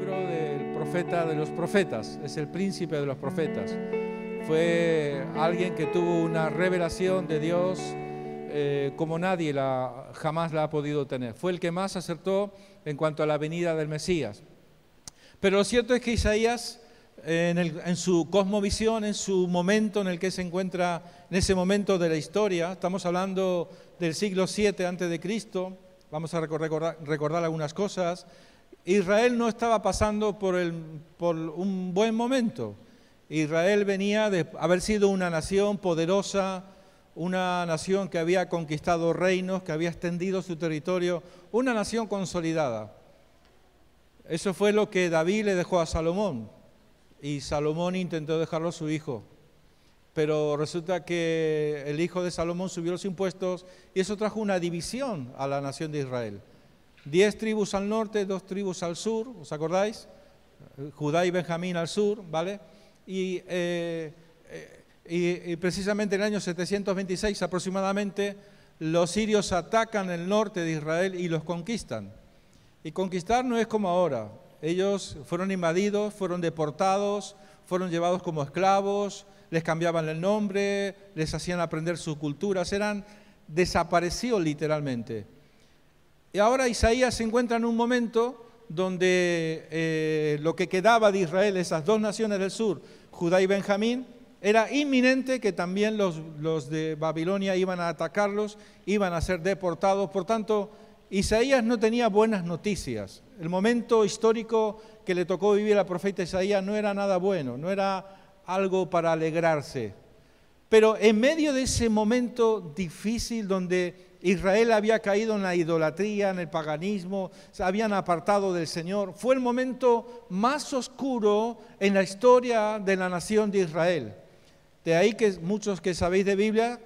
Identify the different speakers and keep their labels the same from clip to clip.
Speaker 1: libro del profeta de los profetas, es el príncipe de los profetas. Fue alguien que tuvo una revelación de Dios eh, como nadie jamás la ha podido tener. Fue el que más acertó en cuanto a la venida del Mesías. Pero lo cierto es que Isaías, en, su cosmovisión, en su momento en el que se encuentra, en ese momento de la historia, estamos hablando del siglo VII antes de Cristo, vamos a recordar algunas cosas, Israel no estaba pasando por, por un buen momento. Israel venía de haber sido una nación poderosa, una nación que había conquistado reinos, que había extendido su territorio, una nación consolidada. Eso fue lo que David le dejó a Salomón y Salomón intentó dejarlo a su hijo. Pero resulta que el hijo de Salomón subió los impuestos y eso trajo una división a la nación de Israel. Diez tribus al norte, dos tribus al sur, ¿os acordáis? Judá y Benjamín al sur, ¿vale? Y, eh, eh, precisamente en el año 726 aproximadamente, los sirios atacan el norte de Israel y los conquistan. Y conquistar no es como ahora. Ellos fueron invadidos, fueron deportados, fueron llevados como esclavos, les cambiaban el nombre, les hacían aprender su cultura, eran desaparecidos literalmente. Y ahora Isaías se encuentra en un momento donde eh, lo que quedaba de Israel, esas dos naciones del sur, Judá y Benjamín, era inminente que también los, los de Babilonia iban a atacarlos, iban a ser deportados. Por tanto, Isaías no tenía buenas noticias. El momento histórico que le tocó vivir al profeta Isaías no era nada bueno, no era algo para alegrarse. Pero en medio de ese momento difícil donde Israel había caído en la idolatría, en el paganismo, se habían apartado del Señor. Fue el momento más oscuro en la historia de la nación de Israel. De ahí que muchos que sabéis de Biblia,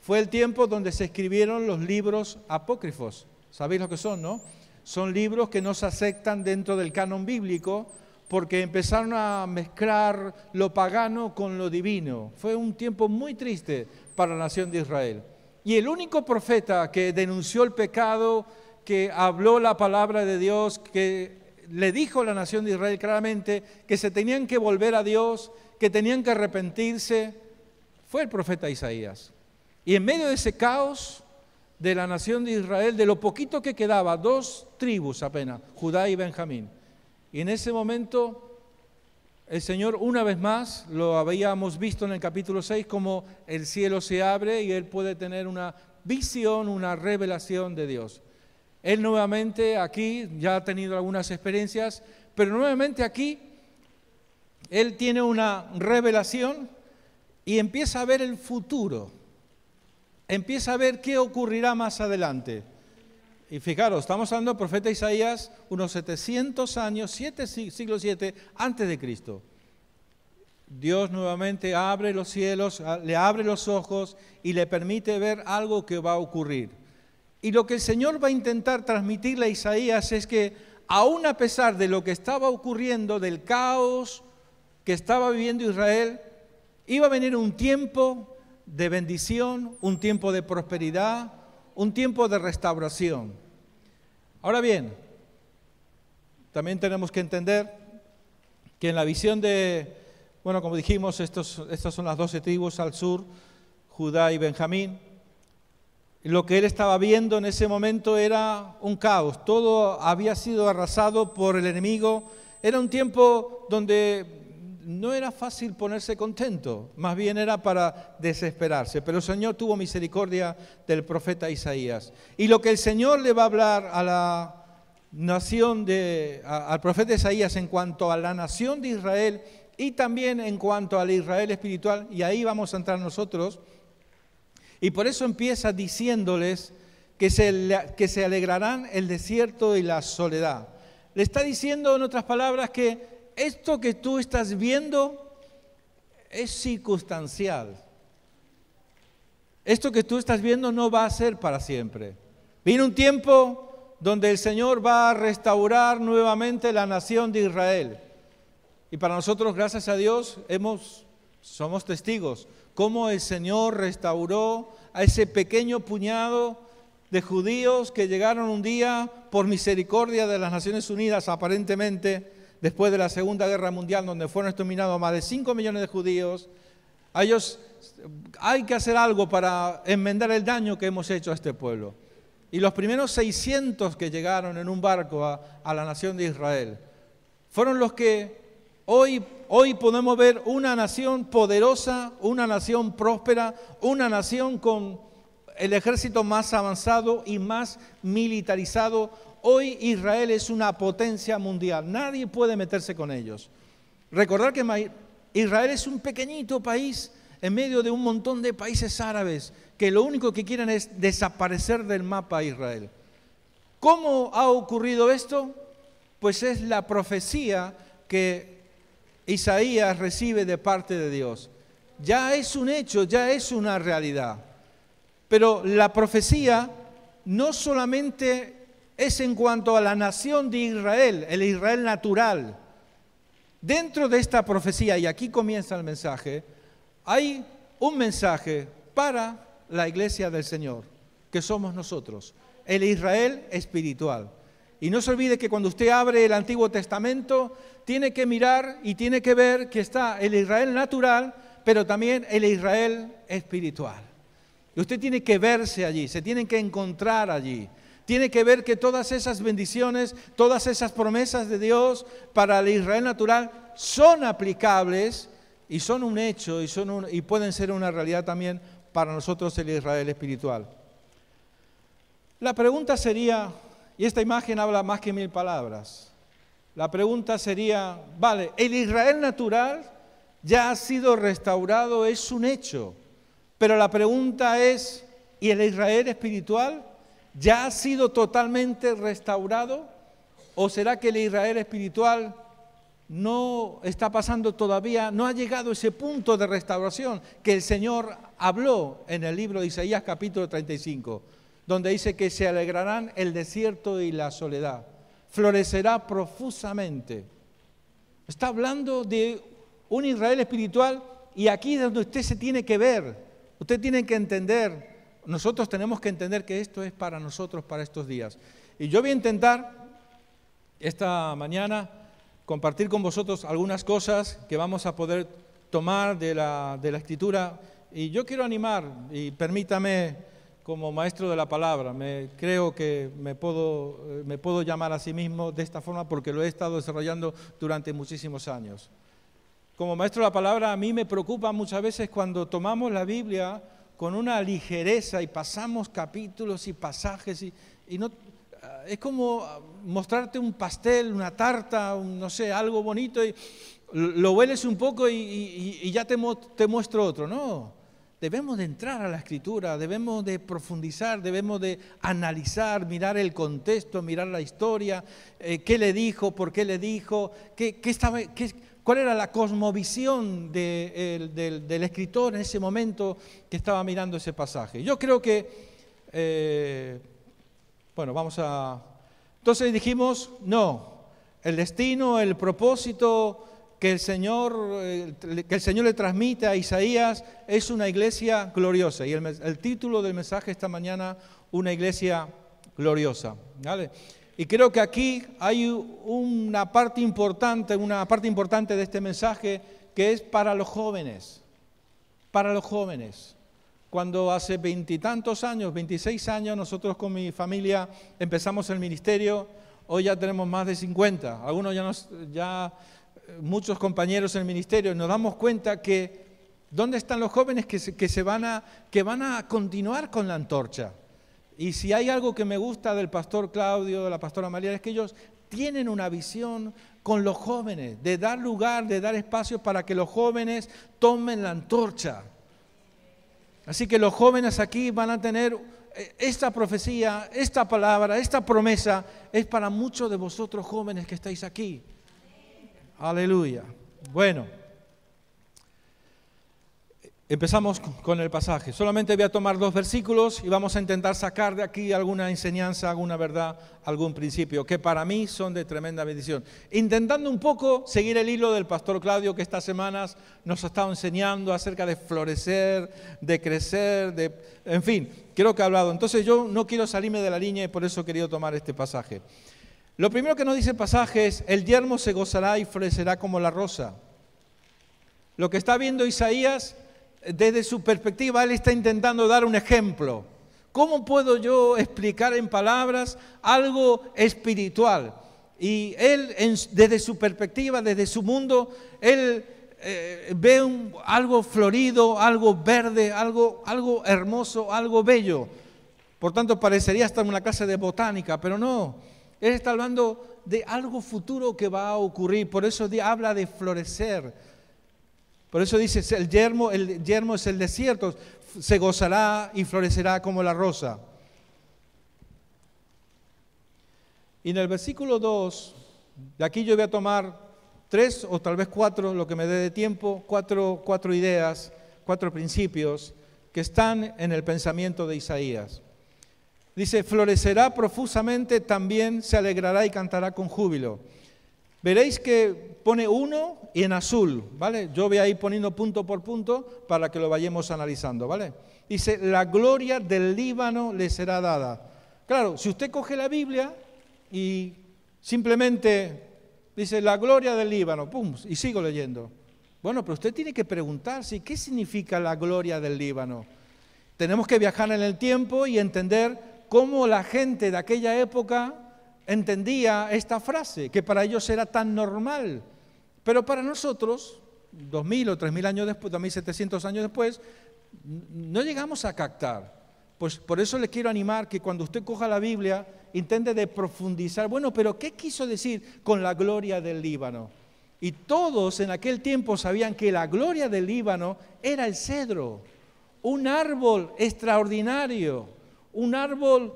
Speaker 1: fue el tiempo donde se escribieron los libros apócrifos. ¿Sabéis lo que son, no? Son libros que no se aceptan dentro del canon bíblico porque empezaron a mezclar lo pagano con lo divino. Fue un tiempo muy triste para la nación de Israel. Y el único profeta que denunció el pecado, que habló la palabra de Dios, que le dijo a la nación de Israel claramente que se tenían que volver a Dios, que tenían que arrepentirse, fue el profeta Isaías. Y en medio de ese caos de la nación de Israel, de lo poquito que quedaba, dos tribus apenas, Judá y Benjamín. Y en ese momento el Señor una vez más, lo habíamos visto en el capítulo 6, como el cielo se abre y Él puede tener una visión, una revelación de Dios. Él nuevamente aquí, ya ha tenido algunas experiencias, pero nuevamente aquí, Él tiene una revelación y empieza a ver el futuro, empieza a ver qué ocurrirá más adelante. Y fijaros, estamos hablando del profeta Isaías unos 700 años, siglo siglos 7 antes de Cristo. Dios nuevamente abre los cielos, le abre los ojos y le permite ver algo que va a ocurrir. Y lo que el Señor va a intentar transmitirle a Isaías es que aún a pesar de lo que estaba ocurriendo, del caos que estaba viviendo Israel, iba a venir un tiempo de bendición, un tiempo de prosperidad, un tiempo de restauración. Ahora bien, también tenemos que entender que en la visión de, bueno, como dijimos, estos, estas son las doce tribus al sur, Judá y Benjamín. Lo que él estaba viendo en ese momento era un caos, todo había sido arrasado por el enemigo. Era un tiempo donde no era fácil ponerse contento, más bien era para desesperarse. Pero el Señor tuvo misericordia del profeta Isaías. Y lo que el Señor le va a hablar a la nación de, al profeta Isaías en cuanto a la nación de Israel y también en cuanto al Israel espiritual, y ahí vamos a entrar nosotros. Y por eso empieza diciéndoles que que se alegrarán el desierto y la soledad. Le está diciendo, en otras palabras, que esto que tú estás viendo es circunstancial. Esto que tú estás viendo no va a ser para siempre. Viene un tiempo donde el Señor va a restaurar nuevamente la nación de Israel. Y para nosotros, gracias a Dios, hemos, somos testigos cómo el Señor restauró a ese pequeño puñado de judíos que llegaron un día por misericordia de las Naciones Unidas, aparentemente, después de la Segunda Guerra Mundial, donde fueron exterminados más de 5 millones de judíos, hay que hacer algo para enmendar el daño que hemos hecho a este pueblo. Y los primeros 600 que llegaron en un barco a, la nación de Israel fueron los que hoy, hoy podemos ver una nación poderosa, una nación próspera, una nación con el ejército más avanzado y más militarizado, hoy Israel es una potencia mundial. Nadie puede meterse con ellos. Recordar que Israel es un pequeñito país en medio de un montón de países árabes que lo único que quieren es desaparecer del mapa a Israel. ¿Cómo ha ocurrido esto? Pues es la profecía que Isaías recibe de parte de Dios. Ya es un hecho, ya es una realidad. Pero la profecía no solamente es en cuanto a la nación de Israel, el Israel natural. Dentro de esta profecía, y aquí comienza el mensaje, hay un mensaje para la iglesia del Señor, que somos nosotros, el Israel espiritual. Y no se olvide que cuando usted abre el Antiguo Testamento, tiene que mirar y tiene que ver que está el Israel natural, pero también el Israel espiritual. Y usted tiene que verse allí, se tiene que encontrar allí. Tiene que ver que todas esas bendiciones, todas esas promesas de Dios para el Israel natural son aplicables y son un hecho y, son y pueden ser una realidad también para nosotros el Israel espiritual. La pregunta sería, y esta imagen habla más que mil palabras, la pregunta sería, vale, el Israel natural ya ha sido restaurado, es un hecho, pero la pregunta es, ¿y el Israel espiritual? ¿Ya ha sido totalmente restaurado? ¿O será que el Israel espiritual no está pasando todavía, no ha llegado ese punto de restauración que el Señor habló en el libro de Isaías capítulo 35, donde dice que se alegrarán el desierto y la soledad, florecerá profusamente. Está hablando de un Israel espiritual y aquí es donde usted se tiene que ver, usted tiene que entender nosotros tenemos que entender que esto es para nosotros, para estos días. Y yo voy a intentar esta mañana compartir con vosotros algunas cosas que vamos a poder tomar de la, escritura. Y yo quiero animar, y permítame como maestro de la palabra, me, creo que me puedo, eh, me puedo llamar a sí mismo de esta forma porque lo he estado desarrollando durante muchísimos años. Como maestro de la palabra, a mí me preocupa muchas veces cuando tomamos la Biblia con una ligereza y pasamos capítulos y pasajes y, no, es como mostrarte un pastel, una tarta, no sé, algo bonito y lo hueles un poco y, ya te, muestro otro. No, debemos de entrar a la escritura, debemos de profundizar, debemos de analizar, mirar el contexto, mirar la historia, eh, qué le dijo, por qué le dijo, qué, qué estaba... Qué, cuál era la cosmovisión del, escritor en ese momento que estaba mirando ese pasaje. Yo creo que, eh, bueno, vamos a... Entonces dijimos, no, el destino, el propósito que el Señor, eh, que el Señor le transmite a Isaías es una iglesia gloriosa. Y el, el título del mensaje esta mañana, una iglesia gloriosa. ¿vale? Y creo que aquí hay una parte importante, una parte importante de este mensaje que es para los jóvenes, para los jóvenes. Cuando hace veintitantos años, 26 años, nosotros con mi familia empezamos el ministerio, hoy ya tenemos más de 50, algunos ya, nos, ya eh, muchos compañeros en el ministerio, nos damos cuenta que ¿dónde están los jóvenes que se van, a, que van a continuar con la antorcha? Y si hay algo que me gusta del pastor Claudio, de la pastora María, es que ellos tienen una visión con los jóvenes, de dar lugar, de dar espacio para que los jóvenes tomen la antorcha. Así que los jóvenes aquí van a tener eh, esta profecía, esta palabra, esta promesa, es para muchos de vosotros jóvenes que estáis aquí. Aleluya. Bueno. Empezamos con el pasaje. Solamente voy a tomar dos versículos y vamos a intentar sacar de aquí alguna enseñanza, alguna verdad, algún principio, que para mí son de tremenda bendición. Intentando un poco seguir el hilo del pastor Claudio que estas semanas nos ha estado enseñando acerca de florecer, de crecer, de... En fin, creo que ha hablado. Entonces yo no quiero salirme de la línea y por eso he querido tomar este pasaje. Lo primero que nos dice el pasaje es, el yermo se gozará y florecerá como la rosa. Lo que está viendo Isaías desde su perspectiva, él está intentando dar un ejemplo. ¿Cómo puedo yo explicar en palabras algo espiritual? Y él, desde su perspectiva, desde su mundo, él eh, ve algo florido, algo verde, algo, algo hermoso, algo bello. Por tanto, parecería estar en una clase de botánica, pero no. Él está hablando de algo futuro que va a ocurrir. Por eso habla de florecer por eso dice, el yermo, el yermo es el desierto, se gozará y florecerá como la rosa. Y en el versículo 2, de aquí yo voy a tomar tres o tal vez cuatro, lo que me dé de tiempo, cuatro, cuatro ideas, cuatro principios que están en el pensamiento de Isaías. Dice, florecerá profusamente, también se alegrará y cantará con júbilo. Veréis que pone uno y en azul, ¿vale? Yo voy a ir poniendo punto por punto para que lo vayamos analizando, ¿vale? Dice, la gloria del Líbano le será dada. Claro, si usted coge la Biblia y simplemente dice, la gloria del Líbano, pum, y sigo leyendo. Bueno, pero usted tiene que preguntarse, ¿qué significa la gloria del Líbano? Tenemos que viajar en el tiempo y entender cómo la gente de aquella época entendía esta frase, que para ellos era tan normal. Pero para nosotros, 2.000 o 3.000 años después, 2.700 años después, no llegamos a captar. Pues por eso les quiero animar que cuando usted coja la Biblia, intente de profundizar, bueno, pero ¿qué quiso decir con la gloria del Líbano? Y todos en aquel tiempo sabían que la gloria del Líbano era el cedro, un árbol extraordinario, un árbol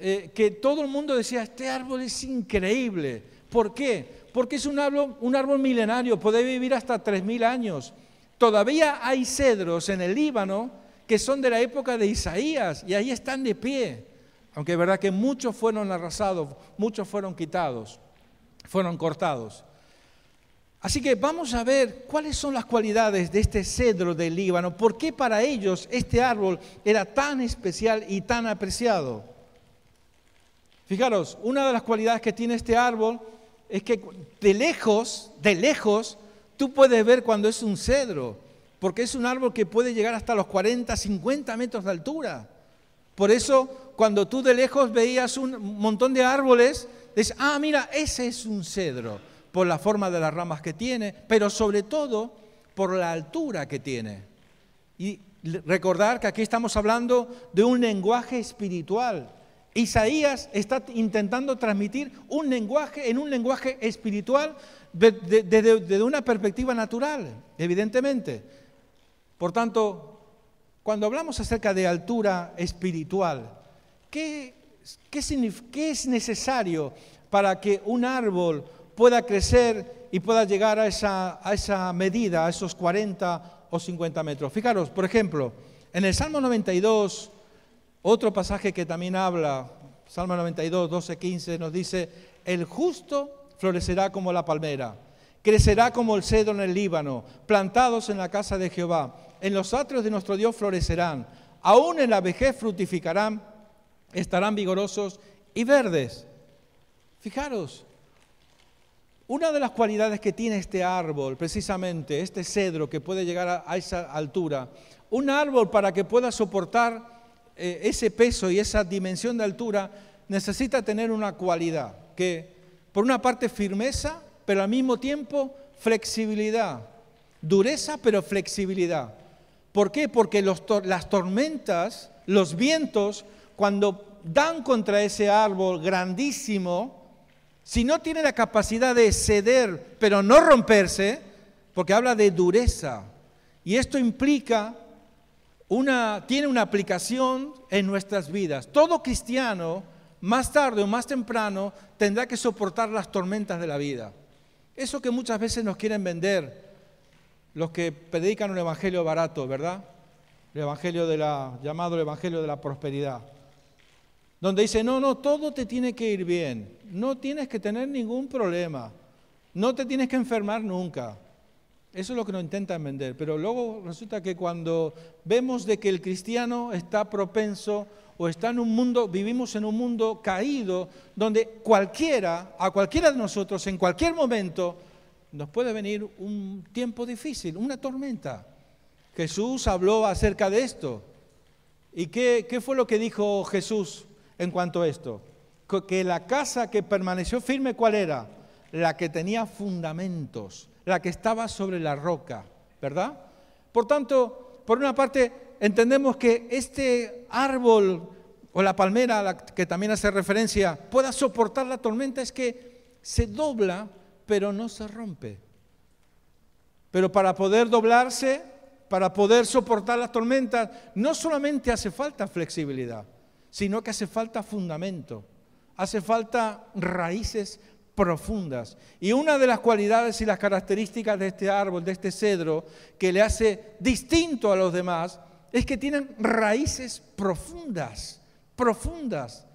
Speaker 1: eh, que todo el mundo decía, este árbol es increíble. ¿Por qué? Porque es un árbol, un árbol milenario, puede vivir hasta 3.000 años. Todavía hay cedros en el Líbano que son de la época de Isaías y ahí están de pie. Aunque es verdad que muchos fueron arrasados, muchos fueron quitados, fueron cortados. Así que vamos a ver cuáles son las cualidades de este cedro del Líbano, por qué para ellos este árbol era tan especial y tan apreciado. Fijaros, una de las cualidades que tiene este árbol es que de lejos, de lejos, tú puedes ver cuando es un cedro, porque es un árbol que puede llegar hasta los 40, 50 metros de altura. Por eso, cuando tú de lejos veías un montón de árboles, dices, ah, mira, ese es un cedro, por la forma de las ramas que tiene, pero sobre todo por la altura que tiene. Y recordar que aquí estamos hablando de un lenguaje espiritual Isaías está intentando transmitir un lenguaje en un lenguaje espiritual desde una perspectiva natural, evidentemente. Por tanto, cuando hablamos acerca de altura espiritual, ¿qué, es necesario para que un árbol pueda crecer y pueda llegar a esa, a esa medida, a esos 40 o 50 metros? Fijaros, por ejemplo, en el Salmo 92, otro pasaje que también habla, Salmo 92, 12, 15, nos dice, el justo florecerá como la palmera, crecerá como el cedro en el Líbano, plantados en la casa de Jehová, en los atrios de nuestro Dios florecerán, aún en la vejez fructificarán, estarán vigorosos y verdes. Fijaros, una de las cualidades que tiene este árbol, precisamente este cedro que puede llegar a, esa altura, un árbol para que pueda soportar eh, ese peso y esa dimensión de altura, necesita tener una cualidad, que por una parte firmeza, pero al mismo tiempo flexibilidad. Dureza, pero flexibilidad. ¿Por qué? Porque las tormentas, los vientos, cuando dan contra ese árbol grandísimo, si no tiene la capacidad de ceder, pero no romperse, porque habla de dureza. Y esto implica una, tiene una aplicación en nuestras vidas. Todo cristiano, más tarde o más temprano, tendrá que soportar las tormentas de la vida. Eso que muchas veces nos quieren vender los que predican un evangelio barato, ¿verdad? El evangelio llamado el evangelio de la prosperidad. Donde dice, no, no, todo te tiene que ir bien. No tienes que tener ningún problema. No te tienes que enfermar nunca. Eso es lo que nos intentan vender. Pero luego resulta que cuando vemos de que el cristiano está propenso o está en un mundo, vivimos en un mundo caído, donde cualquiera, a cualquiera de nosotros, en cualquier momento, nos puede venir un tiempo difícil, una tormenta. Jesús habló acerca de esto. ¿Y qué, qué fue lo que dijo Jesús en cuanto a esto? Que la casa que permaneció firme, ¿cuál era? La que tenía fundamentos la que estaba sobre la roca, ¿verdad? Por tanto, por una parte, entendemos que este árbol o la palmera, a la que también hace referencia, pueda soportar la tormenta, es que se dobla, pero no se rompe. Pero para poder doblarse, para poder soportar las tormentas, no solamente hace falta flexibilidad, sino que hace falta fundamento, hace falta raíces, profundas. Y una de las cualidades y las características de este árbol, de este cedro, que le hace distinto a los demás, es que tienen raíces profundas, profundas,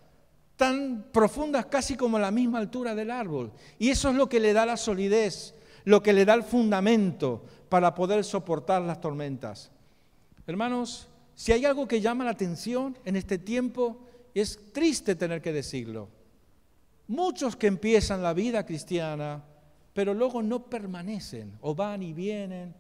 Speaker 1: tan profundas casi como la misma altura del árbol. Y eso es lo que le da la solidez, lo que le da el fundamento para poder soportar las tormentas. Hermanos, si hay algo que llama la atención en este tiempo, es triste tener que decirlo Muchos que empiezan la vida cristiana, pero luego no permanecen, o van y vienen,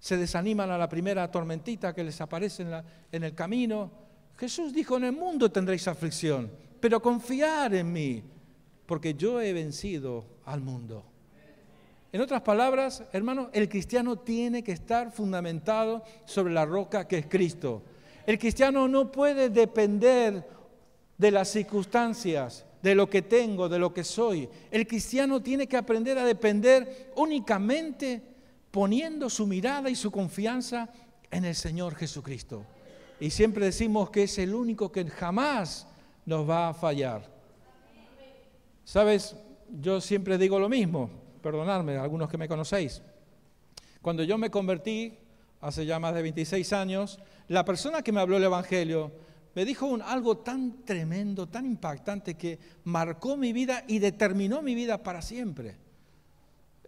Speaker 1: se desaniman a la primera tormentita que les aparece en, la, en el camino. Jesús dijo, en el mundo tendréis aflicción, pero confiar en mí, porque yo he vencido al mundo. En otras palabras, hermano, el cristiano tiene que estar fundamentado sobre la roca que es Cristo. El cristiano no puede depender de las circunstancias, de lo que tengo, de lo que soy. El cristiano tiene que aprender a depender únicamente poniendo su mirada y su confianza en el Señor Jesucristo. Y siempre decimos que es el único que jamás nos va a fallar. Sabes, yo siempre digo lo mismo, perdonadme, algunos que me conocéis. Cuando yo me convertí, hace ya más de 26 años, la persona que me habló el Evangelio, me dijo algo tan tremendo, tan impactante que marcó mi vida y determinó mi vida para siempre.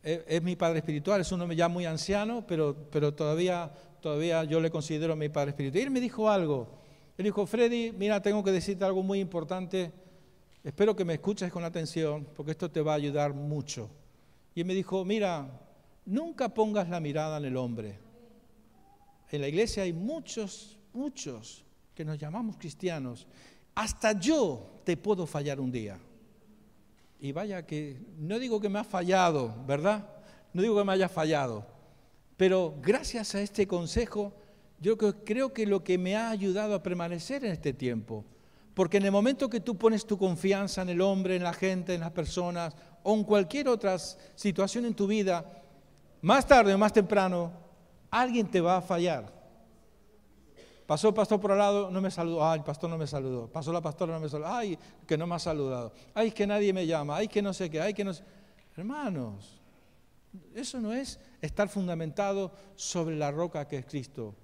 Speaker 1: Eh, es, mi padre espiritual, es un hombre ya muy anciano, pero, pero todavía, todavía yo le considero mi padre espiritual. Y él me dijo algo. Él dijo, Freddy, mira, tengo que decirte algo muy importante. Espero que me escuches con atención, porque esto te va a ayudar mucho. Y él me dijo, mira, nunca pongas la mirada en el hombre. En la iglesia hay muchos, muchos que nos llamamos cristianos, hasta yo te puedo fallar un día. Y vaya que, no digo que me ha fallado, ¿verdad? No digo que me haya fallado, pero gracias a este consejo, yo creo que lo que me ha ayudado a permanecer en este tiempo, porque en el momento que tú pones tu confianza en el hombre, en la gente, en las personas o en cualquier otra situación en tu vida, más tarde o más temprano, alguien te va a fallar. Pasó el pastor por al lado, no me saludó. Ay, ah, el pastor no me saludó. Pasó la pastora, no me saludó. Ay, que no me ha saludado. Ay, que nadie me llama. Ay, que no sé qué. Ay, que no sé. Hermanos, eso no es estar fundamentado sobre la roca que es Cristo.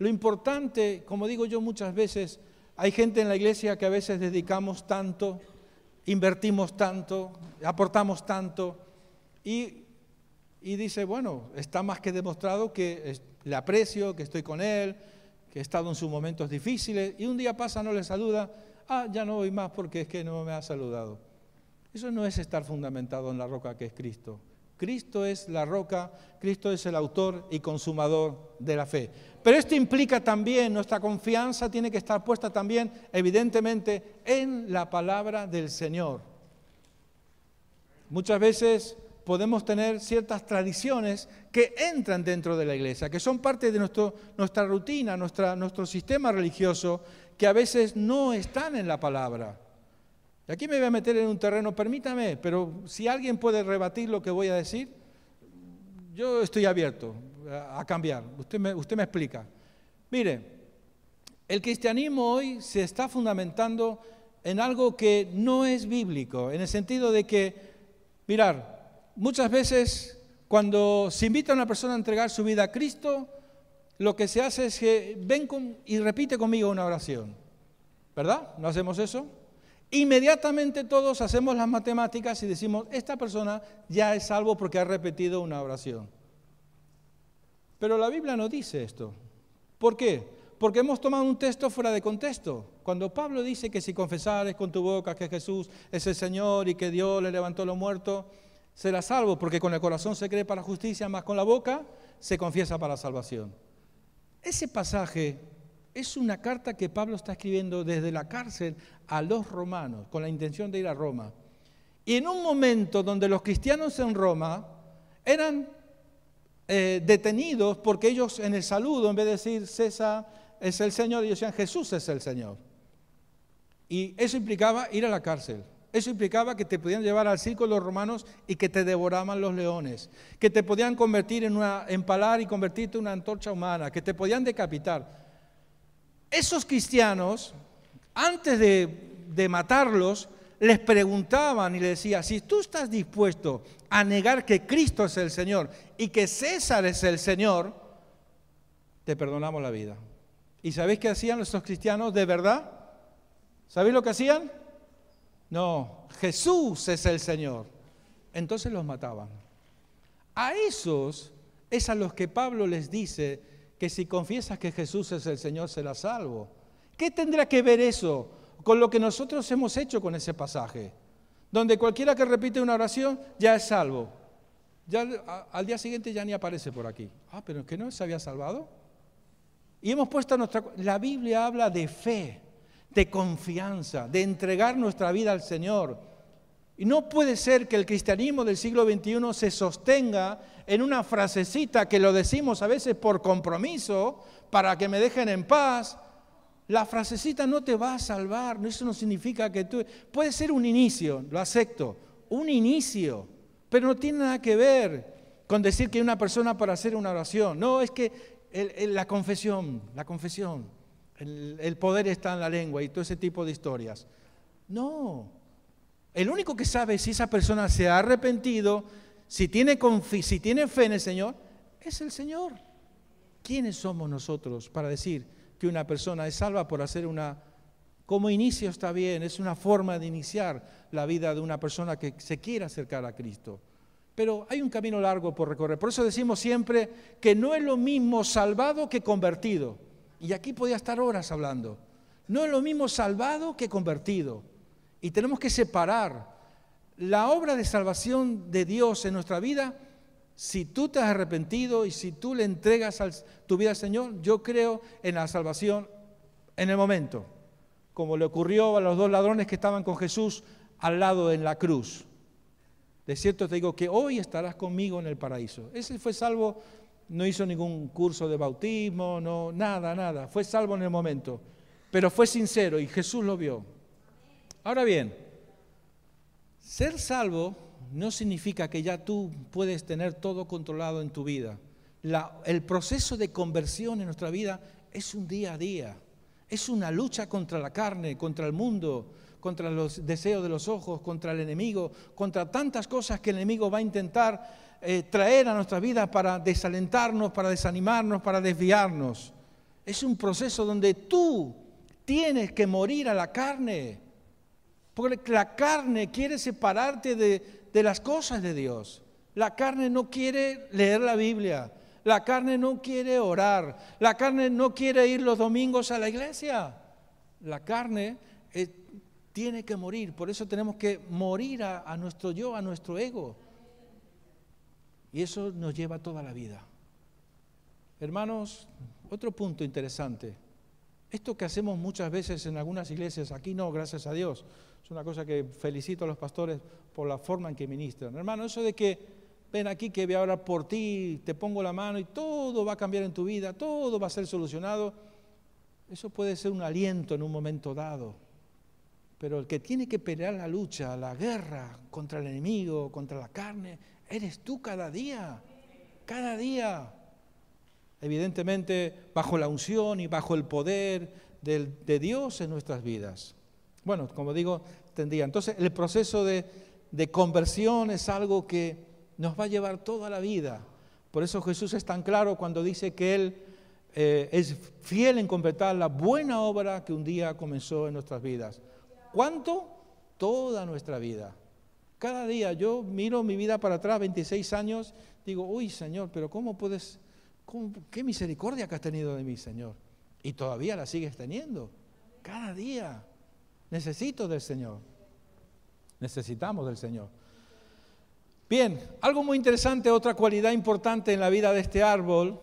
Speaker 1: Lo importante, como digo yo muchas veces, hay gente en la iglesia que a veces dedicamos tanto, invertimos tanto, aportamos tanto y, y dice, bueno, está más que demostrado que le aprecio, que estoy con él, que ha estado en sus momentos difíciles y un día pasa, no le saluda, ah, ya no voy más porque es que no me ha saludado. Eso no es estar fundamentado en la roca que es Cristo. Cristo es la roca, Cristo es el autor y consumador de la fe. Pero esto implica también, nuestra confianza tiene que estar puesta también, evidentemente, en la palabra del Señor. Muchas veces podemos tener ciertas tradiciones que entran dentro de la iglesia, que son parte de nuestro, nuestra rutina, nuestra, nuestro sistema religioso, que a veces no están en la palabra. Y aquí me voy a meter en un terreno, permítame, pero si alguien puede rebatir lo que voy a decir, yo estoy abierto a cambiar. Usted me, usted me explica. Mire, el cristianismo hoy se está fundamentando en algo que no es bíblico, en el sentido de que, mirar, muchas veces cuando se invita a una persona a entregar su vida a Cristo, lo que se hace es que ven y repite conmigo una oración. ¿Verdad? ¿No hacemos eso? Inmediatamente todos hacemos las matemáticas y decimos, esta persona ya es salvo porque ha repetido una oración. Pero la Biblia no dice esto. ¿Por qué? Porque hemos tomado un texto fuera de contexto. Cuando Pablo dice que si confesares con tu boca que Jesús es el Señor y que Dios le levantó lo los muertos, se la salvo, porque con el corazón se cree para justicia, más con la boca se confiesa para la salvación. Ese pasaje es una carta que Pablo está escribiendo desde la cárcel a los romanos, con la intención de ir a Roma. Y en un momento donde los cristianos en Roma eran eh, detenidos porque ellos en el saludo, en vez de decir César es el Señor, ellos decían Jesús es el Señor. Y eso implicaba ir a la cárcel. Eso implicaba que te podían llevar al circo los romanos y que te devoraban los leones, que te podían convertir en una empalar y convertirte en una antorcha humana, que te podían decapitar. Esos cristianos, antes de, matarlos, les preguntaban y les decía, si tú estás dispuesto a negar que Cristo es el Señor y que César es el Señor, te perdonamos la vida. ¿Y sabéis qué hacían esos cristianos de verdad? ¿Sabéis lo que hacían? No, Jesús es el Señor. Entonces los mataban. A esos es a los que Pablo les dice que si confiesas que Jesús es el Señor, será salvo. ¿Qué tendrá que ver eso con lo que nosotros hemos hecho con ese pasaje? Donde cualquiera que repite una oración ya es salvo. Ya, al día siguiente ya ni aparece por aquí. Ah, pero es que no se había salvado. Y hemos puesto nuestra... La Biblia habla de fe de confianza, de entregar nuestra vida al Señor. Y no puede ser que el cristianismo del siglo XXI se sostenga en una frasecita que lo decimos a veces por compromiso, para que me dejen en paz. La frasecita no te va a salvar, eso no significa que tú... Puede ser un inicio, lo acepto, un inicio, pero no tiene nada que ver con decir que hay una persona para hacer una oración. No, es que la confesión, la confesión el poder está en la lengua y todo ese tipo de historias. No, el único que sabe si esa persona se ha arrepentido, si tiene, si tiene fe en el Señor, es el Señor. ¿Quiénes somos nosotros para decir que una persona es salva por hacer una... Como inicio está bien, es una forma de iniciar la vida de una persona que se quiere acercar a Cristo. Pero hay un camino largo por recorrer. Por eso decimos siempre que no es lo mismo salvado que convertido. Y aquí podía estar horas hablando. No es lo mismo salvado que convertido. Y tenemos que separar la obra de salvación de Dios en nuestra vida. Si tú te has arrepentido y si tú le entregas tu vida al Señor, yo creo en la salvación en el momento, como le ocurrió a los dos ladrones que estaban con Jesús al lado en la cruz. De cierto te digo que hoy estarás conmigo en el paraíso. Ese fue salvo no hizo ningún curso de bautismo, no, nada, nada. Fue salvo en el momento. Pero fue sincero y Jesús lo vio. Ahora bien, ser salvo no significa que ya tú puedes tener todo controlado en tu vida. La, el proceso de conversión en nuestra vida es un día a día. Es una lucha contra la carne, contra el mundo, contra los deseos de los ojos, contra el enemigo, contra tantas cosas que el enemigo va a intentar eh, traer a nuestra vida para desalentarnos, para desanimarnos, para desviarnos. Es un proceso donde tú tienes que morir a la carne, porque la carne quiere separarte de, las cosas de Dios. La carne no quiere leer la Biblia, la carne no quiere orar, la carne no quiere ir los domingos a la iglesia. La carne eh, tiene que morir, por eso tenemos que morir a nuestro yo, a nuestro ego. Y eso nos lleva toda la vida. Hermanos, otro punto interesante. Esto que hacemos muchas veces en algunas iglesias, aquí no, gracias a Dios, es una cosa que felicito a los pastores por la forma en que ministran. Hermano, eso de que ven aquí que voy a orar por ti, te pongo la mano y todo va a cambiar en tu vida, todo va a ser solucionado, eso puede ser un aliento en un momento dado. Pero el que tiene que pelear la lucha, la guerra contra el enemigo, contra la carne, Eres tú cada día, cada día. Evidentemente, bajo la unción y bajo el poder de Dios en nuestras vidas. Bueno, como digo, tendría. Entonces, el proceso de, conversión es algo que nos va a llevar toda la vida. Por eso Jesús es tan claro cuando dice que Él eh, es fiel en completar la buena obra que un día comenzó en nuestras vidas. ¿Cuánto? Toda nuestra vida. Cada día yo miro mi vida para atrás, 26 años, digo, uy Señor, pero ¿cómo puedes, qué misericordia que has tenido de mí, Señor? Y todavía la sigues teniendo. Cada día necesito del Señor. Necesitamos del Señor. Bien, algo muy interesante, otra cualidad importante en la vida de este árbol,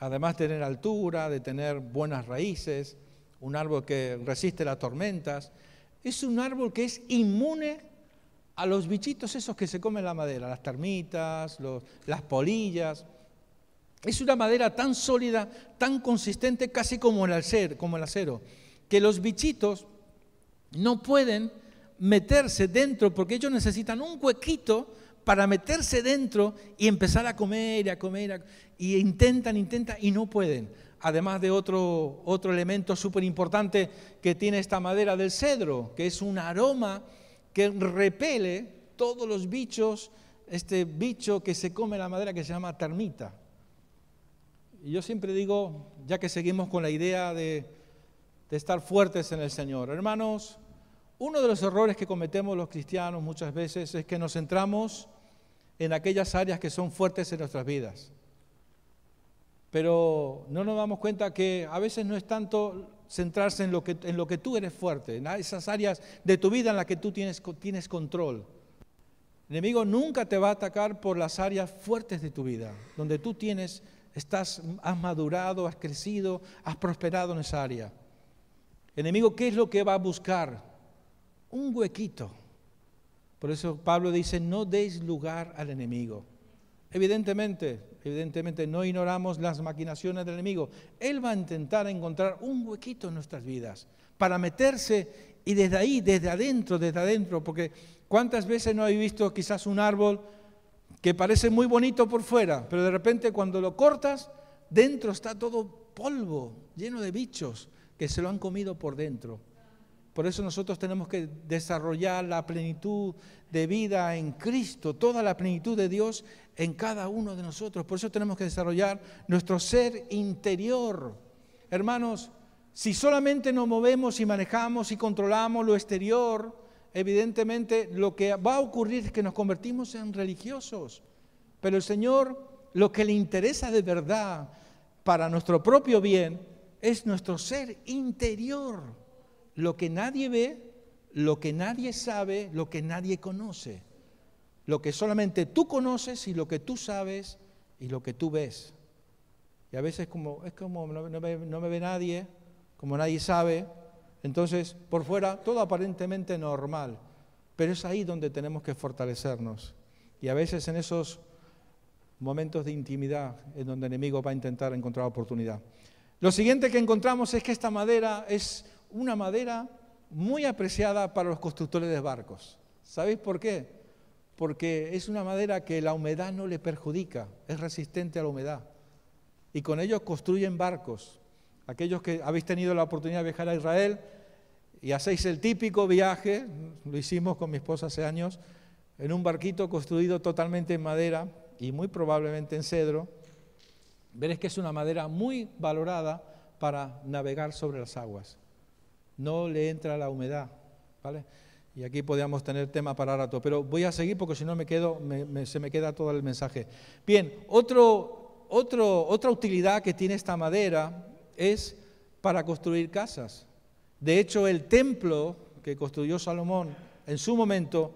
Speaker 1: además de tener altura, de tener buenas raíces, un árbol que resiste las tormentas, es un árbol que es inmune a los bichitos esos que se comen la madera, las termitas, las polillas. Es una madera tan sólida, tan consistente, casi como el, acero, como el acero, que los bichitos no pueden meterse dentro porque ellos necesitan un huequito para meterse dentro y empezar a comer, y a comer, y intentan, intentan y no pueden. Además de otro, otro elemento súper importante que tiene esta madera del cedro, que es un aroma que repele todos los bichos, este bicho que se come la madera que se llama termita. Y yo siempre digo, ya que seguimos con la idea de, de estar fuertes en el Señor, hermanos, uno de los errores que cometemos los cristianos muchas veces es que nos centramos en aquellas áreas que son fuertes en nuestras vidas. Pero no nos damos cuenta que a veces no es tanto centrarse en lo que, en lo que tú eres fuerte, en esas áreas de tu vida en las que tú tienes, tienes control. El enemigo nunca te va a atacar por las áreas fuertes de tu vida, donde tú tienes, estás, has madurado, has crecido, has prosperado en esa área. El enemigo, ¿qué es lo que va a buscar? Un huequito. Por eso Pablo dice, no deis lugar al enemigo. Evidentemente, evidentemente no ignoramos las maquinaciones del enemigo. Él va a intentar encontrar un huequito en nuestras vidas para meterse y desde ahí, desde adentro, desde adentro, porque cuántas veces no habéis visto quizás un árbol que parece muy bonito por fuera, pero de repente cuando lo cortas, dentro está todo polvo, lleno de bichos que se lo han comido por dentro. Por eso nosotros tenemos que desarrollar la plenitud de vida en Cristo, toda la plenitud de Dios en cada uno de nosotros. Por eso tenemos que desarrollar nuestro ser interior. Hermanos, si solamente nos movemos y manejamos y controlamos lo exterior, evidentemente lo que va a ocurrir es que nos convertimos en religiosos. Pero el Señor lo que le interesa de verdad para nuestro propio bien es nuestro ser interior lo que nadie ve, lo que nadie sabe, lo que nadie conoce, lo que solamente tú conoces y lo que tú sabes y lo que tú ves. Y a veces como, es como no, me, no me ve nadie, como nadie sabe, entonces por fuera todo aparentemente normal, pero es ahí donde tenemos que fortalecernos. Y a veces en esos momentos de intimidad en donde el enemigo va a intentar encontrar oportunidad. Lo siguiente que encontramos es que esta madera es una madera muy apreciada para los constructores de barcos. ¿Sabéis por qué? Porque es una madera que la humedad no le perjudica, es resistente a la humedad. Y con ellos construyen barcos. Aquellos que habéis tenido la oportunidad de viajar a Israel y hacéis el típico viaje, lo hicimos con mi esposa hace años, en un barquito construido totalmente en madera y muy probablemente en cedro, veréis que es una madera muy valorada para navegar sobre las aguas no le entra la humedad, ¿vale? Y aquí podríamos tener tema para rato, pero voy a seguir porque si no me quedo, se me queda todo el mensaje. Bien, otra utilidad que tiene esta madera es para construir casas. De hecho, el templo que construyó Salomón en su momento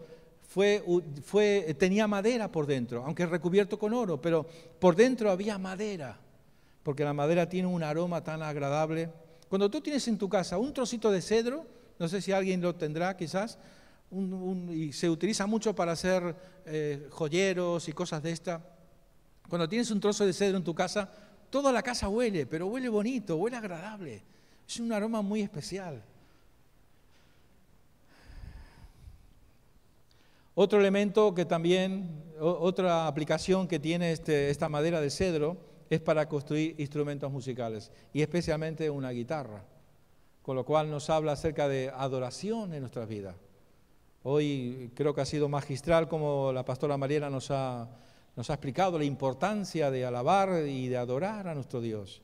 Speaker 1: fue, fue, tenía madera por dentro, aunque recubierto con oro, pero por dentro había madera, porque la madera tiene un aroma tan agradable cuando tú tienes en tu casa un trocito de cedro, no sé si alguien lo tendrá quizás, y se utiliza mucho para hacer eh, joyeros y cosas de esta. Cuando tienes un trozo de cedro en tu casa, toda la casa huele, pero huele bonito, huele agradable. Es un aroma muy especial. Otro elemento que también, otra aplicación que tiene este, esta madera de cedro, es para construir instrumentos musicales y especialmente una guitarra, con lo cual nos habla acerca de adoración en nuestras vidas. Hoy creo que ha sido magistral como la pastora Mariela nos ha, nos ha explicado la importancia de alabar y de adorar a nuestro Dios.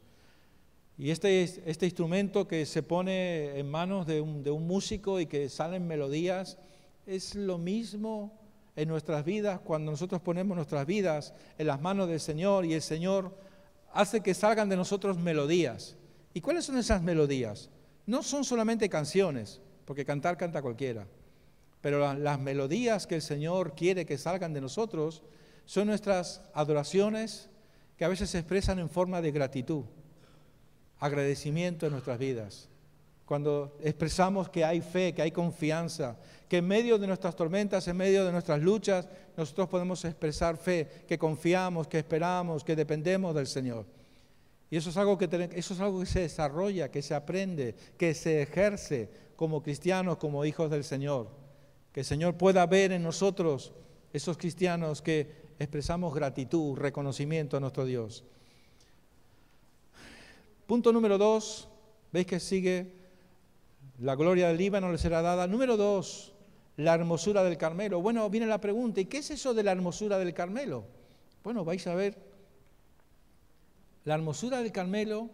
Speaker 1: Y este, este instrumento que se pone en manos de un, de un músico y que salen melodías, es lo mismo en nuestras vidas cuando nosotros ponemos nuestras vidas en las manos del Señor y el Señor hace que salgan de nosotros melodías. ¿Y cuáles son esas melodías? No son solamente canciones, porque cantar canta cualquiera, pero las melodías que el Señor quiere que salgan de nosotros son nuestras adoraciones que a veces se expresan en forma de gratitud, agradecimiento en nuestras vidas cuando expresamos que hay fe, que hay confianza, que en medio de nuestras tormentas, en medio de nuestras luchas, nosotros podemos expresar fe, que confiamos, que esperamos, que dependemos del Señor. Y eso es algo que, eso es algo que se desarrolla, que se aprende, que se ejerce como cristianos, como hijos del Señor. Que el Señor pueda ver en nosotros esos cristianos que expresamos gratitud, reconocimiento a nuestro Dios. Punto número dos, veis que sigue la gloria del Líbano le será dada. Número dos, la hermosura del Carmelo. Bueno, viene la pregunta, ¿y qué es eso de la hermosura del Carmelo? Bueno, vais a ver. La hermosura del Carmelo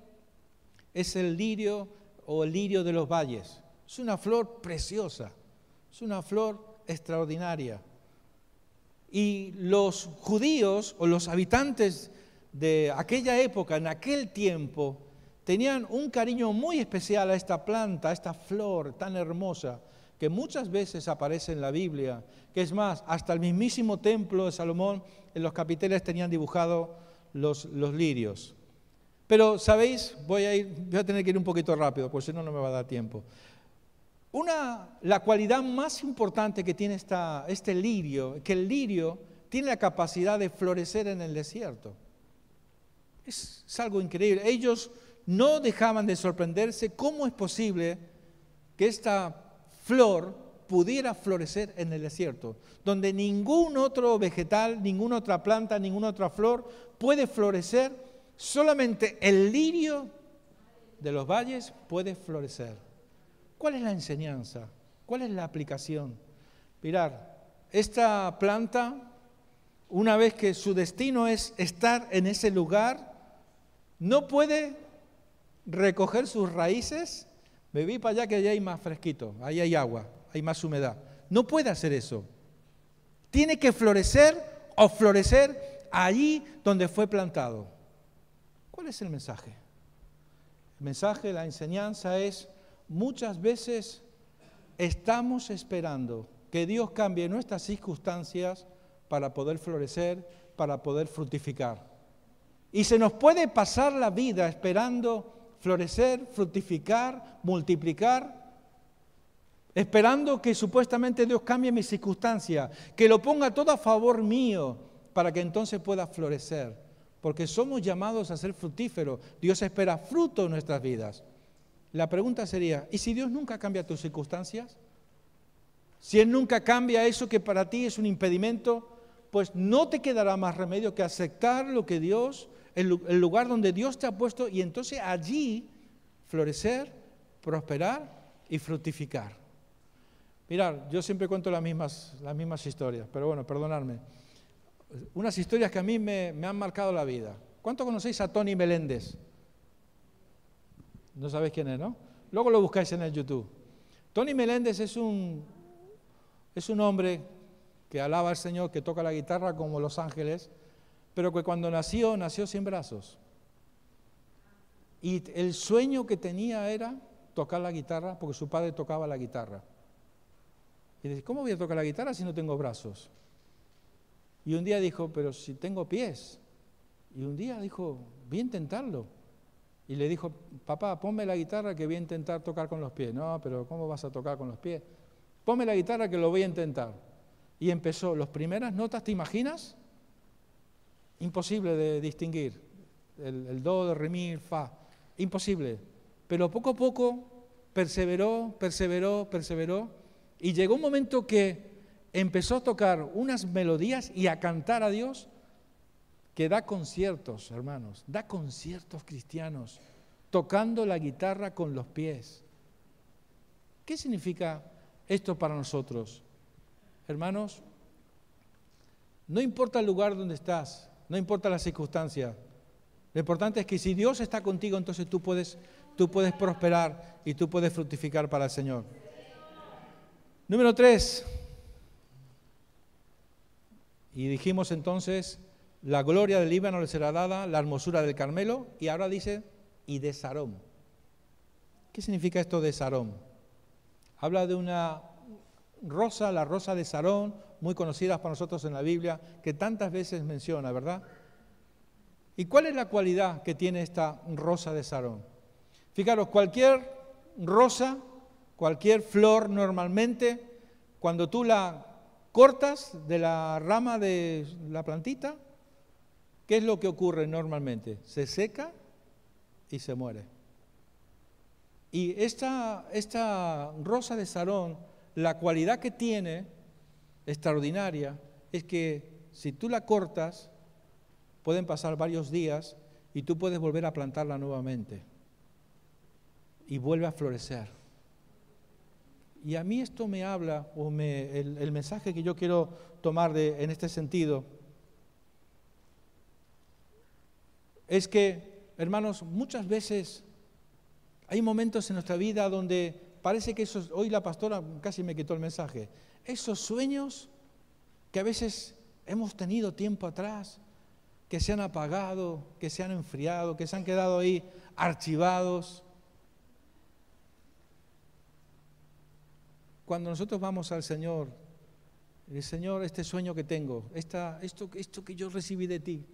Speaker 1: es el lirio o el lirio de los valles. Es una flor preciosa, es una flor extraordinaria. Y los judíos o los habitantes de aquella época, en aquel tiempo, tenían un cariño muy especial a esta planta, a esta flor tan hermosa que muchas veces aparece en la Biblia, que es más, hasta el mismísimo templo de Salomón en los capiteles tenían dibujado los, los lirios. Pero, ¿sabéis? Voy a, ir, voy a tener que ir un poquito rápido, porque si no, no me va a dar tiempo. Una, la cualidad más importante que tiene esta, este lirio, que el lirio tiene la capacidad de florecer en el desierto. es algo increíble. Ellos no dejaban de sorprenderse cómo es posible que esta flor pudiera florecer en el desierto, donde ningún otro vegetal, ninguna otra planta, ninguna otra flor puede florecer, solamente el lirio de los valles puede florecer. ¿Cuál es la enseñanza? ¿Cuál es la aplicación? Mirar, esta planta, una vez que su destino es estar en ese lugar, no puede recoger sus raíces, bebí para allá que allá hay más fresquito, ahí hay agua, hay más humedad. No puede hacer eso. Tiene que florecer o florecer allí donde fue plantado. ¿Cuál es el mensaje? El mensaje, la enseñanza es, muchas veces estamos esperando que Dios cambie nuestras circunstancias para poder florecer, para poder fructificar. Y se nos puede pasar la vida esperando florecer, fructificar, multiplicar, esperando que supuestamente Dios cambie mis circunstancias, que lo ponga todo a favor mío, para que entonces pueda florecer, porque somos llamados a ser fructíferos. Dios espera fruto en nuestras vidas. La pregunta sería, ¿y si Dios nunca cambia tus circunstancias? Si Él nunca cambia eso que para ti es un impedimento, pues no te quedará más remedio que aceptar lo que Dios el, lugar donde Dios te ha puesto y entonces allí florecer, prosperar y fructificar. Mirad, yo siempre cuento las mismas, las mismas historias, pero bueno, perdonadme. Unas historias que a mí me, han marcado la vida. ¿Cuánto conocéis a Tony Meléndez? No sabéis quién es, ¿no? Luego lo buscáis en el YouTube. Tony Meléndez es un, es un hombre que alaba al Señor, que toca la guitarra como Los Ángeles, pero que cuando nació, nació sin brazos. Y el sueño que tenía era tocar la guitarra, porque su padre tocaba la guitarra. Y dice, ¿cómo voy a tocar la guitarra si no tengo brazos? Y un día dijo, pero si tengo pies. Y un día dijo, voy a intentarlo. Y le dijo, papá, ponme la guitarra que voy a intentar tocar con los pies. No, pero ¿cómo vas a tocar con los pies? Ponme la guitarra que lo voy a intentar. Y empezó, las primeras notas, ¿te imaginas? imposible de distinguir. El, do, de re, mi, fa, imposible. Pero poco a poco perseveró, perseveró, perseveró y llegó un momento que empezó a tocar unas melodías y a cantar a Dios que da conciertos, hermanos, da conciertos cristianos, tocando la guitarra con los pies. ¿Qué significa esto para nosotros? Hermanos, no importa el lugar donde estás, no importa la circunstancia. Lo importante es que si Dios está contigo, entonces tú puedes, tú puedes prosperar y tú puedes fructificar para el Señor. Número 3. Y dijimos entonces, la gloria del Líbano le será dada, la hermosura del Carmelo, y ahora dice, y de Sarón. ¿Qué significa esto de Sarón? Habla de una rosa, la rosa de Sarón, muy conocida para nosotros en la Biblia, que tantas veces menciona, ¿verdad? ¿Y cuál es la cualidad que tiene esta rosa de Sarón? Fijaros, cualquier rosa, cualquier flor normalmente, cuando tú la cortas de la rama de la plantita, ¿qué es lo que ocurre normalmente? Se seca y se muere. Y esta, esta rosa de Sarón la cualidad que tiene, extraordinaria, es que si tú la cortas, pueden pasar varios días y tú puedes volver a plantarla nuevamente. Y vuelve a florecer. Y a mí esto me habla, o me, el, mensaje que yo quiero tomar de, en este sentido, es que, hermanos, muchas veces hay momentos en nuestra vida donde parece que esos, hoy la pastora casi me quitó el mensaje, esos sueños que a veces hemos tenido tiempo atrás, que se han apagado, que se han enfriado, que se han quedado ahí archivados. Cuando nosotros vamos al Señor, el Señor, este sueño que tengo, esta, esto, esto que yo recibí de ti,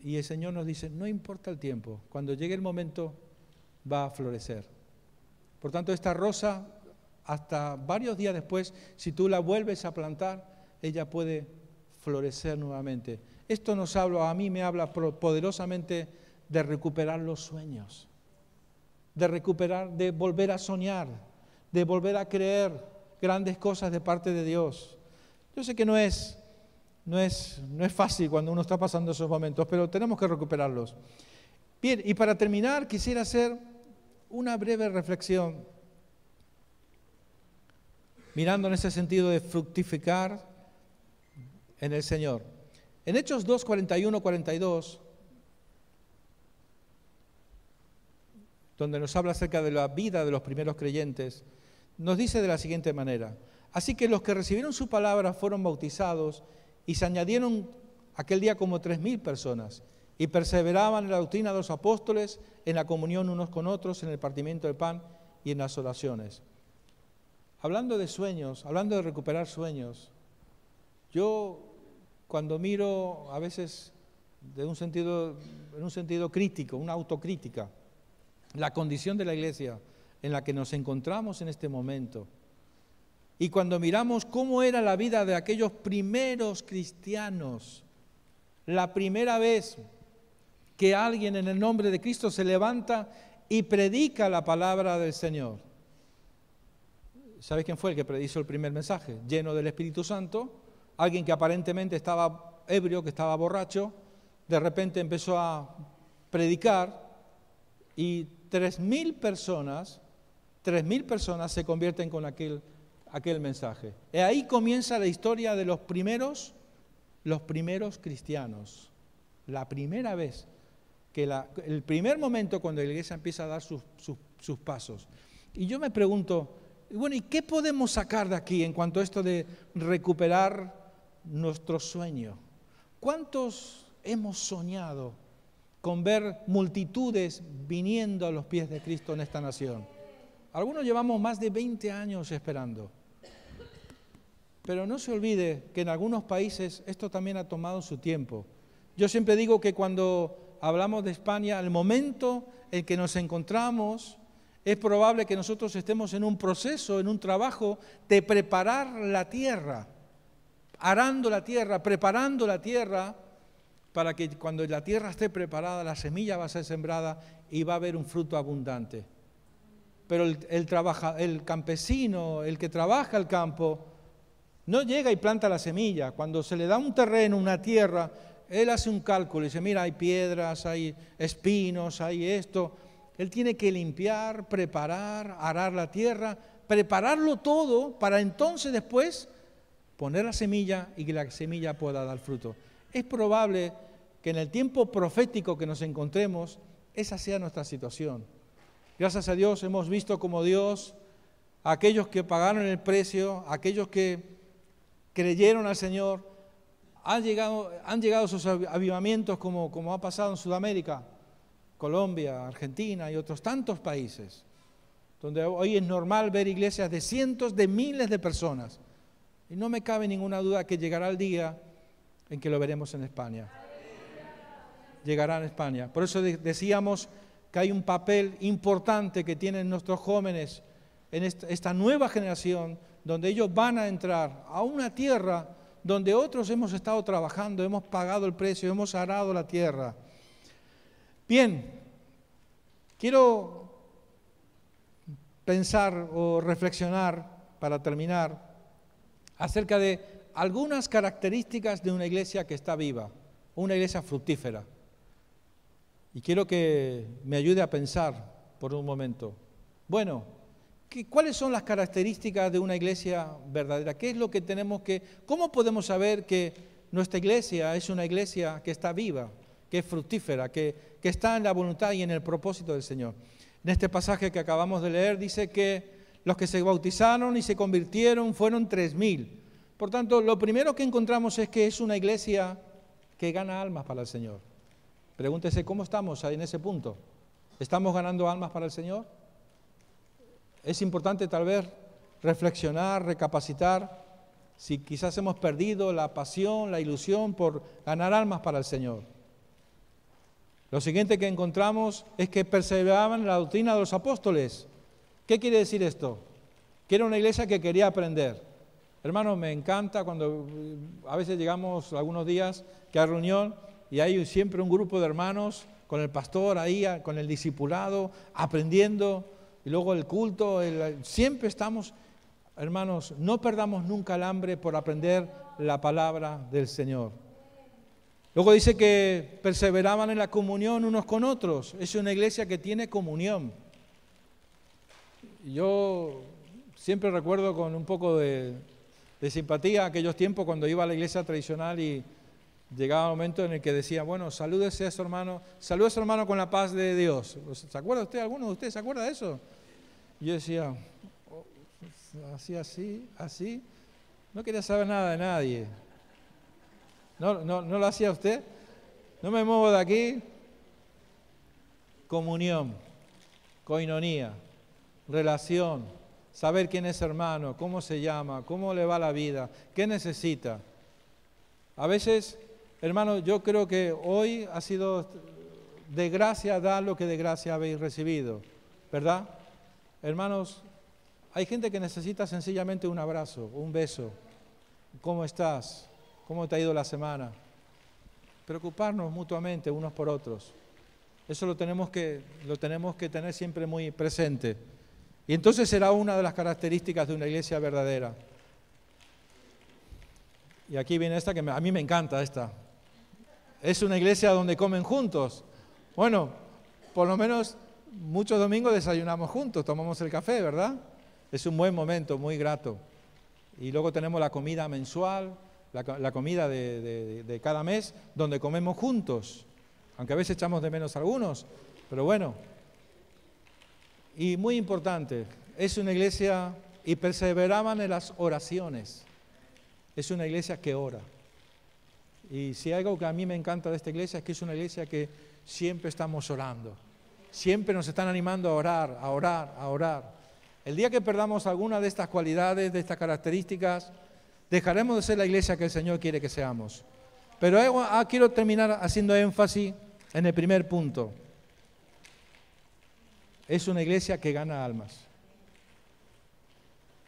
Speaker 1: y el Señor nos dice, no importa el tiempo, cuando llegue el momento va a florecer. Por tanto, esta rosa, hasta varios días después, si tú la vuelves a plantar, ella puede florecer nuevamente. Esto nos habla, a mí me habla poderosamente de recuperar los sueños, de recuperar, de volver a soñar, de volver a creer grandes cosas de parte de Dios. Yo sé que no es, no es, no es fácil cuando uno está pasando esos momentos, pero tenemos que recuperarlos. Bien, y para terminar quisiera hacer una breve reflexión, mirando en ese sentido de fructificar en el Señor. En Hechos 2, 41, 42, donde nos habla acerca de la vida de los primeros creyentes, nos dice de la siguiente manera, así que los que recibieron su palabra fueron bautizados y se añadieron aquel día como 3.000 personas y perseveraban en la doctrina de los apóstoles, en la comunión unos con otros, en el partimiento del pan y en las oraciones. Hablando de sueños, hablando de recuperar sueños, yo cuando miro a veces en un sentido crítico, una autocrítica, la condición de la iglesia en la que nos encontramos en este momento, y cuando miramos cómo era la vida de aquellos primeros cristianos, la primera vez que alguien en el nombre de Cristo se levanta y predica la palabra del Señor. ¿Sabes quién fue el que predijo el primer mensaje? Lleno del Espíritu Santo, alguien que aparentemente estaba ebrio, que estaba borracho, de repente empezó a predicar y tres mil personas, tres mil personas se convierten con aquel, aquel mensaje. Y ahí comienza la historia de los primeros, los primeros cristianos. La primera vez que el primer momento cuando la iglesia empieza a dar sus, sus pasos. Y yo me pregunto, bueno, ¿y qué podemos sacar de aquí en cuanto a esto de recuperar nuestro sueño? ¿Cuántos hemos soñado con ver multitudes viniendo a los pies de Cristo en esta nación? Algunos llevamos más de 20 años esperando. Pero no se olvide que en algunos países esto también ha tomado su tiempo. Yo siempre digo que cuando hablamos de España, al momento en que nos encontramos, es probable que nosotros estemos en un proceso, en un trabajo de preparar la tierra, arando la tierra, preparando la tierra, para que cuando la tierra esté preparada, la semilla va a ser sembrada y va a haber un fruto abundante. Pero el, el campesino, el que trabaja el campo, no llega y planta la semilla. Cuando se le da un terreno, una tierra, él hace un cálculo y dice, mira, hay piedras, hay espinos, hay esto. Él tiene que limpiar, preparar, arar la tierra, prepararlo todo para entonces después poner la semilla y que la semilla pueda dar fruto. Es probable que en el tiempo profético que nos encontremos, esa sea nuestra situación. Gracias a Dios hemos visto como Dios, aquellos que pagaron el precio, aquellos que creyeron al Señor, ¿Han llegado, han llegado esos avivamientos como, como ha pasado en Sudamérica, Colombia, Argentina y otros tantos países? Donde hoy es normal ver iglesias de cientos de miles de personas. Y no me cabe ninguna duda que llegará el día en que lo veremos en España. Llegará en España. Por eso decíamos que hay un papel importante que tienen nuestros jóvenes en esta nueva generación, donde ellos van a entrar a una tierra donde otros hemos estado trabajando, hemos pagado el precio, hemos arado la tierra. Bien, quiero pensar o reflexionar para terminar acerca de algunas características de una iglesia que está viva, una iglesia fructífera. Y quiero que me ayude a pensar por un momento. Bueno, ¿Cuáles son las características de una iglesia verdadera? ¿Qué es lo que tenemos que... ¿Cómo podemos saber que nuestra iglesia es una iglesia que está viva, que es fructífera, que, que está en la voluntad y en el propósito del Señor? En este pasaje que acabamos de leer dice que los que se bautizaron y se convirtieron fueron 3.000. Por tanto, lo primero que encontramos es que es una iglesia que gana almas para el Señor. Pregúntese cómo estamos ahí en ese punto. ¿Estamos ganando almas para el Señor? es importante tal vez reflexionar, recapacitar si quizás hemos perdido la pasión, la ilusión por ganar almas para el Señor. Lo siguiente que encontramos es que perseveraban en la doctrina de los apóstoles. ¿Qué quiere decir esto? Que era una iglesia que quería aprender. Hermanos, me encanta cuando eh, a veces llegamos algunos días que hay reunión y hay siempre un grupo de hermanos con el pastor ahí, con el discipulado, aprendiendo y luego el culto, siempre estamos, hermanos, no perdamos nunca el hambre por aprender la palabra del Señor. Luego dice que perseveraban en la comunión unos con otros. Es una iglesia que tiene comunión. Yo siempre recuerdo con un poco de, simpatía aquellos tiempos cuando iba a la iglesia tradicional y llegaba un momento en el que decía, bueno, salúdese a su hermano, salúdese a su hermano con la paz de Dios. ¿Se acuerda usted, alguno de ustedes se acuerda de eso? Yo decía, oh, pues, así, así, así. No quería saber nada de nadie. ¿No, lo hacía usted? No me muevo de aquí. Comunión, coinonía, relación, saber quién es hermano, cómo se llama, cómo le va la vida, qué necesita. A veces, hermano, yo creo que hoy ha sido de gracia dar lo que de gracia habéis recibido, ¿verdad? Hermanos, hay gente que necesita sencillamente un abrazo, un beso. ¿Cómo estás? ¿Cómo te ha ido la semana? Preocuparnos mutuamente unos por otros. Eso lo tenemos que, lo tenemos que tener siempre muy presente. Y entonces será una de las características de una iglesia verdadera. Y aquí viene esta que a mí me encanta esta. Es una iglesia donde comen juntos. Bueno, por lo menos muchos domingos desayunamos juntos, tomamos el café, ¿verdad? Es un buen momento, muy grato. Y luego tenemos la comida mensual, la, comida de, cada mes, donde comemos juntos, aunque a veces echamos de menos algunos, pero bueno. Y muy importante, es una iglesia, y perseveraban en las oraciones, es una iglesia que ora. Y si algo que a mí me encanta de esta iglesia es que es una iglesia que siempre estamos orando siempre nos están animando a orar, a orar, a orar. El día que perdamos alguna de estas cualidades, de estas características, dejaremos de ser la iglesia que el Señor quiere que seamos. Pero ah, quiero terminar haciendo énfasis en el primer punto. Es una iglesia que gana almas.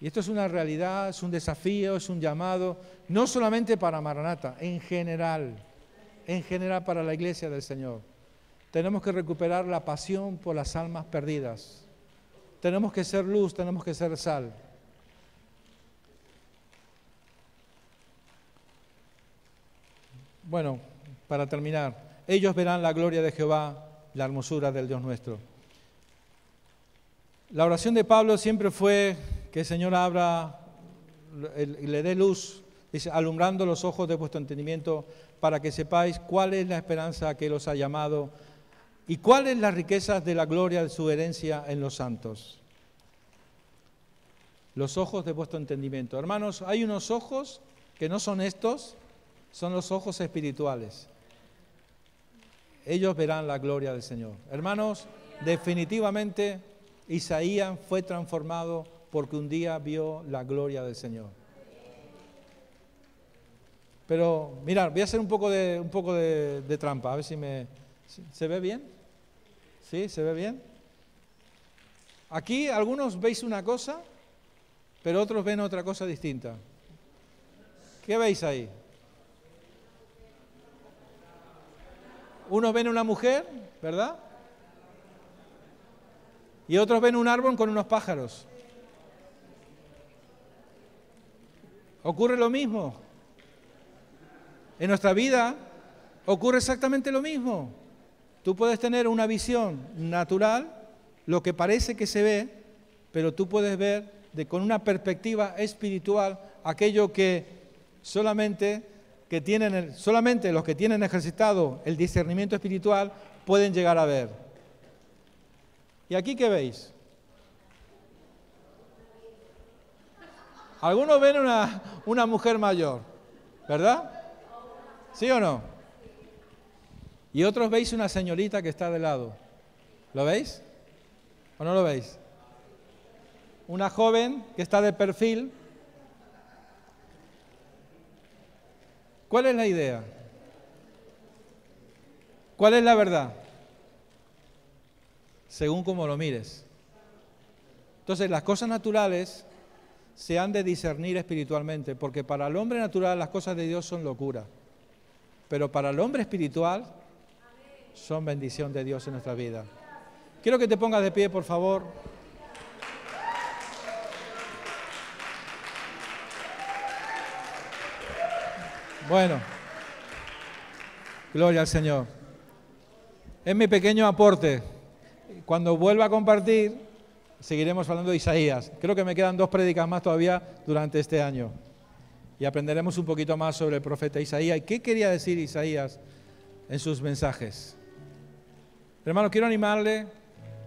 Speaker 1: Y esto es una realidad, es un desafío, es un llamado, no solamente para Maranata, en general, en general para la iglesia del Señor. Tenemos que recuperar la pasión por las almas perdidas. Tenemos que ser luz, tenemos que ser sal. Bueno, para terminar, ellos verán la gloria de Jehová, la hermosura del Dios nuestro. La oración de Pablo siempre fue que el Señor abra, y le dé luz, dice, alumbrando los ojos de vuestro entendimiento, para que sepáis cuál es la esperanza que los ha llamado ¿Y cuáles las riquezas de la gloria de su herencia en los santos? Los ojos de vuestro entendimiento. Hermanos, hay unos ojos que no son estos, son los ojos espirituales. Ellos verán la gloria del Señor. Hermanos, definitivamente Isaías fue transformado porque un día vio la gloria del Señor. Pero mirar, voy a hacer un poco de, un poco de trampa, a ver si me... ¿Se ve bien? ¿Sí? ¿Se ve bien? Aquí algunos veis una cosa, pero otros ven otra cosa distinta. ¿Qué veis ahí? Unos ven una mujer, ¿verdad? Y otros ven un árbol con unos pájaros. Ocurre lo mismo. En nuestra vida ocurre exactamente lo mismo. Tú puedes tener una visión natural, lo que parece que se ve, pero tú puedes ver de, con una perspectiva espiritual aquello que solamente, que tienen solamente los que tienen ejercitado el discernimiento espiritual pueden llegar a ver. ¿Y aquí qué veis? Algunos ven una, una mujer mayor, ¿verdad? ¿Sí o no? Y otros veis una señorita que está de lado. ¿Lo veis? ¿O no lo veis? Una joven que está de perfil. ¿Cuál es la idea? ¿Cuál es la verdad? Según como lo mires. Entonces las cosas naturales se han de discernir espiritualmente, porque para el hombre natural las cosas de Dios son locura, pero para el hombre espiritual son bendición de Dios en nuestra vida. Quiero que te pongas de pie, por favor. Bueno, gloria al Señor. Es mi pequeño aporte. Cuando vuelva a compartir, seguiremos hablando de Isaías. Creo que me quedan dos prédicas más todavía durante este año. Y aprenderemos un poquito más sobre el profeta Isaías y qué quería decir Isaías en sus mensajes. Hermano, quiero animarle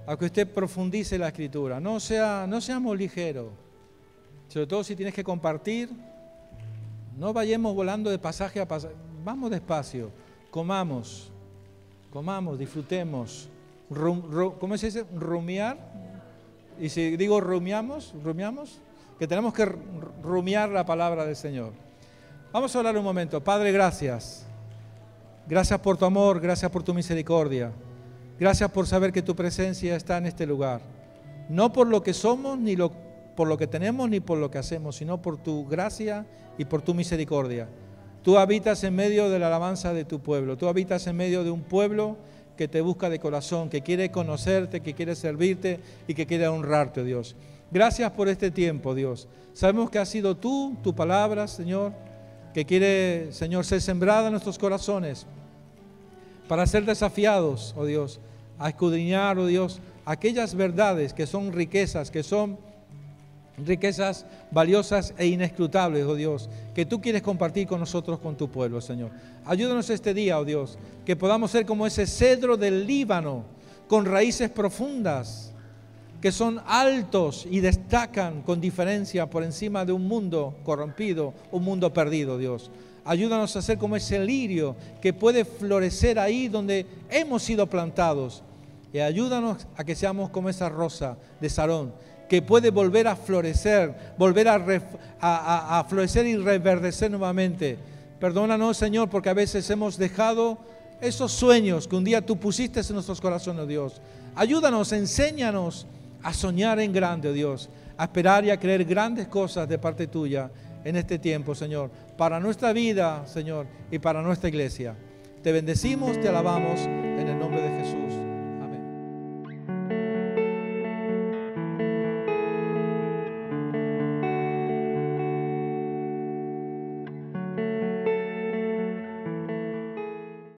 Speaker 1: a que usted profundice la escritura. No, sea, no seamos ligeros. Sobre todo si tienes que compartir, no vayamos volando de pasaje a pasaje. Vamos despacio, comamos, comamos, disfrutemos. ¿Cómo se dice? Rumiar. Y si digo rumiamos, rumiamos, que tenemos que rumiar la palabra del Señor. Vamos a hablar un momento. Padre, gracias. Gracias por tu amor, gracias por tu misericordia. Gracias por saber que tu presencia está en este lugar. No por lo que somos, ni lo, por lo que tenemos, ni por lo que hacemos, sino por tu gracia y por tu misericordia. Tú habitas en medio de la alabanza de tu pueblo. Tú habitas en medio de un pueblo que te busca de corazón, que quiere conocerte, que quiere servirte y que quiere honrarte, oh Dios. Gracias por este tiempo, Dios. Sabemos que ha sido tú, tu palabra, Señor, que quiere, Señor, ser sembrada en nuestros corazones para ser desafiados, oh Dios, a escudriñar, oh Dios, aquellas verdades que son riquezas, que son riquezas valiosas e inescrutables, oh Dios, que tú quieres compartir con nosotros, con tu pueblo, Señor. Ayúdanos este día, oh Dios, que podamos ser como ese cedro del Líbano, con raíces profundas, que son altos y destacan con diferencia por encima de un mundo corrompido, un mundo perdido, Dios. Ayúdanos a ser como ese lirio que puede florecer ahí donde hemos sido plantados y ayúdanos a que seamos como esa rosa de Sarón, que puede volver a florecer, volver a, florecer y reverdecer nuevamente. Perdónanos, Señor, porque a veces hemos dejado esos sueños que un día tú pusiste en nuestros corazones, oh Dios. Ayúdanos, enséñanos a soñar en grande, oh Dios, a esperar y a creer grandes cosas de parte tuya en este tiempo, Señor, para nuestra vida, Señor, y para nuestra iglesia. Te bendecimos, te alabamos en el nombre de Jesús.